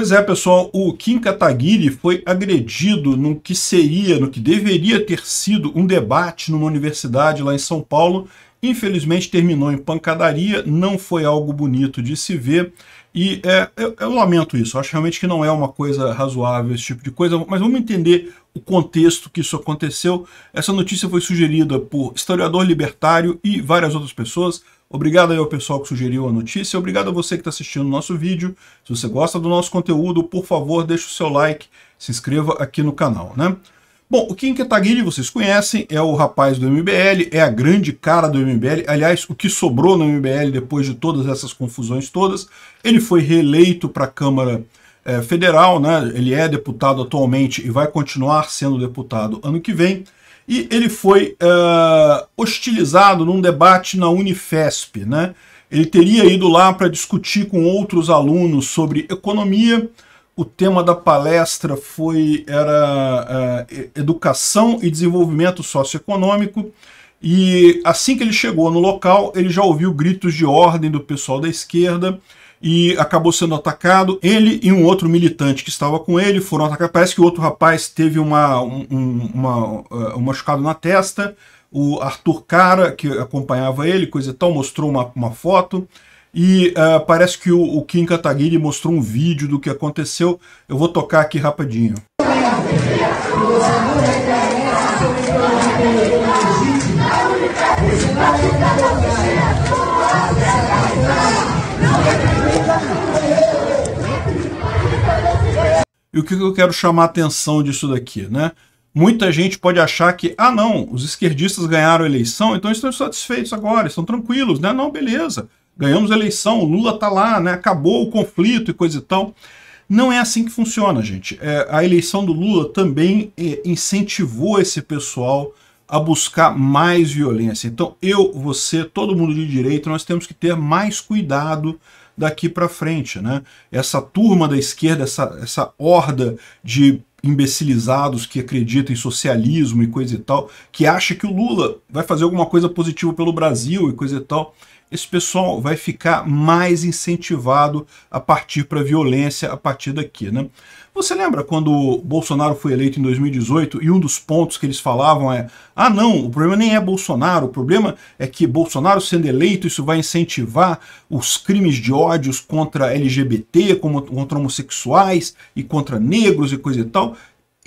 Pois é, pessoal, o Kim Kataguiri foi agredido no que seria, no que deveria ter sido um debate numa universidade lá em São Paulo. Infelizmente terminou em pancadaria, não foi algo bonito de se ver. E é, eu, eu, lamento isso, acho realmente que não é uma coisa razoável esse tipo de coisa, mas vamos entender o contexto que isso aconteceu. Essa notícia foi sugerida por historiador libertário e várias outras pessoas. Obrigado aí ao pessoal que sugeriu a notícia. Obrigado a você que está assistindo o nosso vídeo. Se você gosta do nosso conteúdo, por favor, deixe o seu like, se inscreva aqui no canal, né? Bom, o Kim Kataguiri, vocês conhecem, é o rapaz do MBL, é a grande cara do MBL. Aliás, o que sobrou no MBL depois de todas essas confusões todas, ele foi reeleito para a Câmara é, Federal, né? ele é deputado atualmente e vai continuar sendo deputado ano que vem e ele foi eh, hostilizado num debate na Unifesp. Né? Ele teria ido lá para discutir com outros alunos sobre economia. O tema da palestra foi era eh, educação e desenvolvimento socioeconômico. E assim que ele chegou no local, ele já ouviu gritos de ordem do pessoal da esquerda e acabou sendo atacado. Ele e um outro militante que estava com ele foram atacados. Parece que o outro rapaz teve uma, um, uma, uh, um machucado na testa. O Arthur Cara, que acompanhava ele, coisa e tal, mostrou uma, uma foto. E uh, parece que o, o Kim Kataguiri mostrou um vídeo do que aconteceu. Eu vou tocar aqui rapidinho. E o que eu quero chamar a atenção disso daqui, né? Muita gente pode achar que, ah não, os esquerdistas ganharam a eleição, então estão satisfeitos agora, estão tranquilos, né? Não, beleza, ganhamos a eleição, o Lula está lá, né? acabou o conflito e coisa e tal. Não é assim que funciona, gente. É, a eleição do Lula também é, incentivou esse pessoal a buscar mais violência. Então eu, você, todo mundo de direito, nós temos que ter mais cuidado daqui para frente. Né? Essa turma da esquerda, essa, essa horda de imbecilizados que acreditam em socialismo e coisa e tal, que acha que o Lula vai fazer alguma coisa positiva pelo Brasil e coisa e tal, esse pessoal vai ficar mais incentivado a partir para a violência a partir daqui. Né? Você lembra quando o Bolsonaro foi eleito em 2018 e um dos pontos que eles falavam é: ah, não, o problema nem é Bolsonaro, o problema é que Bolsonaro sendo eleito, isso vai incentivar os crimes de ódios contra LGBT, contra homossexuais e contra negros e coisa e tal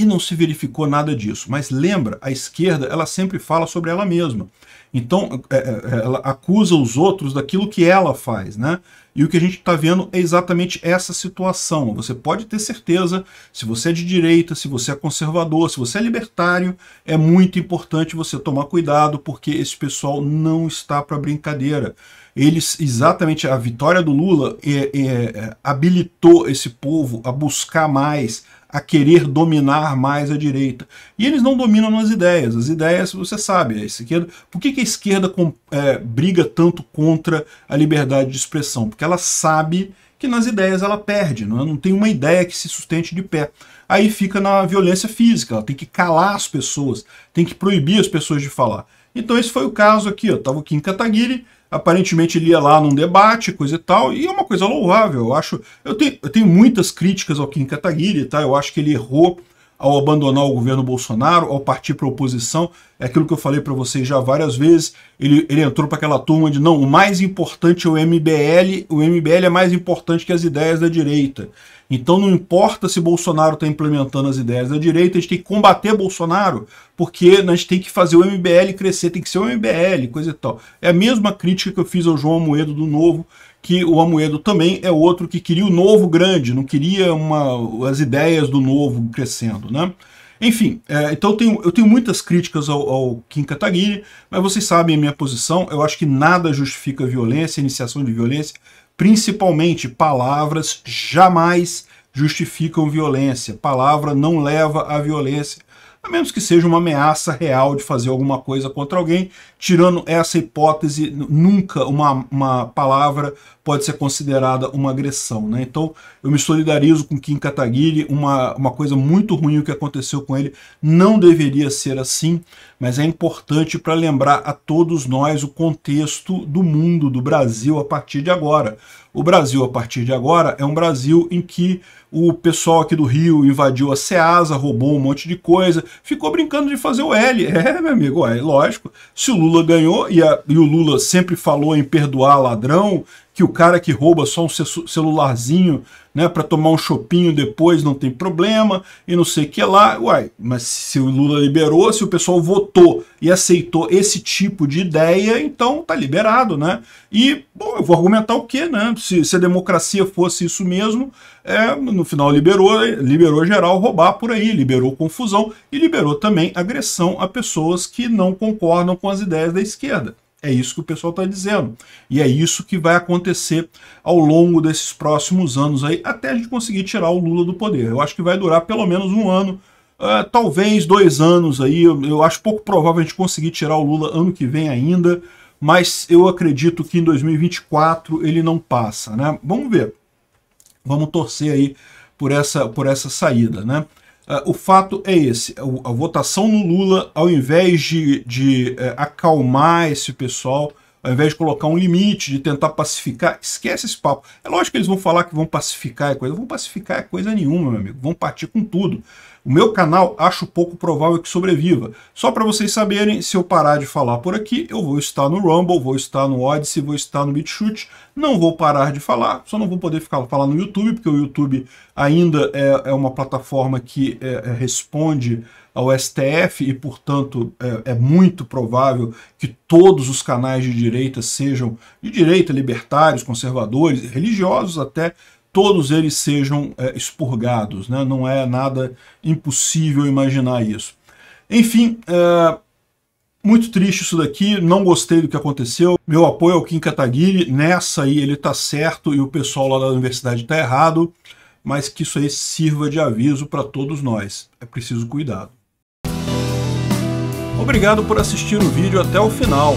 e não se verificou nada disso. Mas lembra, a esquerda ela sempre fala sobre ela mesma. Então, é, é, é, ela acusa os outros daquilo que ela faz, né? E o que a gente está vendo é exatamente essa situação. Você pode ter certeza, se você é de direita, se você é conservador, se você é libertário, é muito importante você tomar cuidado, porque esse pessoal não está para brincadeira. Eles, exatamente, a vitória do Lula é, é, habilitou esse povo a buscar mais, a querer dominar mais a direita. E eles não dominam nas ideias. As ideias, você sabe, a esquerda. Por que, que a esquerda com, é, briga tanto contra a liberdade de expressão? Porque ela sabe que nas ideias ela perde, não, é? não tem uma ideia que se sustente de pé. Aí fica na violência física, ela tem que calar as pessoas, tem que proibir as pessoas de falar. Então esse foi o caso aqui, ó. Tava o Kim Kataguiri, aparentemente ele ia lá num debate, coisa e tal, e é uma coisa louvável, eu acho. Eu tenho, eu tenho muitas críticas ao Kim Kataguiri, tá? Eu acho que ele errou ao abandonar o governo Bolsonaro, ao partir para a oposição. É aquilo que eu falei para vocês já várias vezes. Ele, ele entrou para aquela turma de não, o mais importante é o MBL, o MBL é mais importante que as ideias da direita. Então não importa se Bolsonaro está implementando as ideias da direita, a gente tem que combater Bolsonaro, porque a gente tem que fazer o MBL crescer, tem que ser o MBL, coisa e tal. É a mesma crítica que eu fiz ao João Moedo do Novo, que o Amoedo também é outro que queria o novo grande, não queria uma, as ideias do novo crescendo, né? Enfim, é, então eu tenho, eu tenho muitas críticas ao, ao Kim Kataguiri, mas vocês sabem a minha posição, eu acho que nada justifica violência, iniciação de violência, principalmente palavras jamais justificam violência, palavra não leva à violência, a menos que seja uma ameaça real de fazer alguma coisa contra alguém, tirando essa hipótese, nunca uma, uma palavra pode ser considerada uma agressão. Né? Então, eu me solidarizo com Kim Kataguiri, uma, uma coisa muito ruim o que aconteceu com ele, não deveria ser assim, mas é importante para lembrar a todos nós o contexto do mundo, do Brasil a partir de agora. O Brasil, a partir de agora, é um Brasil em que o pessoal aqui do Rio invadiu a Ceasa, roubou um monte de coisa, ficou brincando de fazer o L. É, meu amigo, é lógico. Se o Lula Lula ganhou, e, a, e o Lula sempre falou em perdoar ladrão, que o cara que rouba só um celularzinho, né, para tomar um chopinho depois não tem problema e não sei o que lá. Uai, mas se o Lula liberou, se o pessoal votou e aceitou esse tipo de ideia, então tá liberado, né? E, bom, eu vou argumentar o quê, né? Se, se a democracia fosse isso mesmo, é, no final liberou, liberou geral roubar por aí, liberou confusão e liberou também agressão a pessoas que não concordam com as ideias da esquerda. É isso que o pessoal está dizendo. E é isso que vai acontecer ao longo desses próximos anos aí, até a gente conseguir tirar o Lula do poder. Eu acho que vai durar pelo menos um ano, uh, talvez dois anos aí. Eu, eu acho pouco provável a gente conseguir tirar o Lula ano que vem ainda, mas eu acredito que em 2024 ele não passa, né? Vamos ver. Vamos torcer aí por essa, por essa saída, né? Ah, o fato é esse, a, votação no Lula, ao invés de, de eh, acalmar esse pessoal, ao invés de colocar um limite, de tentar pacificar, esquece esse papo. É lógico que eles vão falar que vão pacificar é coisa, vão pacificar é coisa nenhuma, meu amigo, vão partir com tudo. O meu canal acho pouco provável que sobreviva. Só para vocês saberem, se eu parar de falar por aqui, eu vou estar no Rumble, vou estar no Odyssey, vou estar no BitChute. Não vou parar de falar, só não vou poder ficar falando no YouTube, porque o YouTube ainda é, é uma plataforma que é, é, responde ao STF e, portanto, é, é, muito provável que todos os canais de direita sejam de direita, libertários, conservadores, religiosos até, todos eles sejam é, expurgados. Né? Não é nada impossível imaginar isso. Enfim, é, muito triste isso daqui, não gostei do que aconteceu. Meu apoio ao Kim Kataguiri, nessa aí ele está certo e o pessoal lá da universidade está errado, mas que isso aí sirva de aviso para todos nós. É preciso cuidado. Obrigado por assistir o vídeo até o final.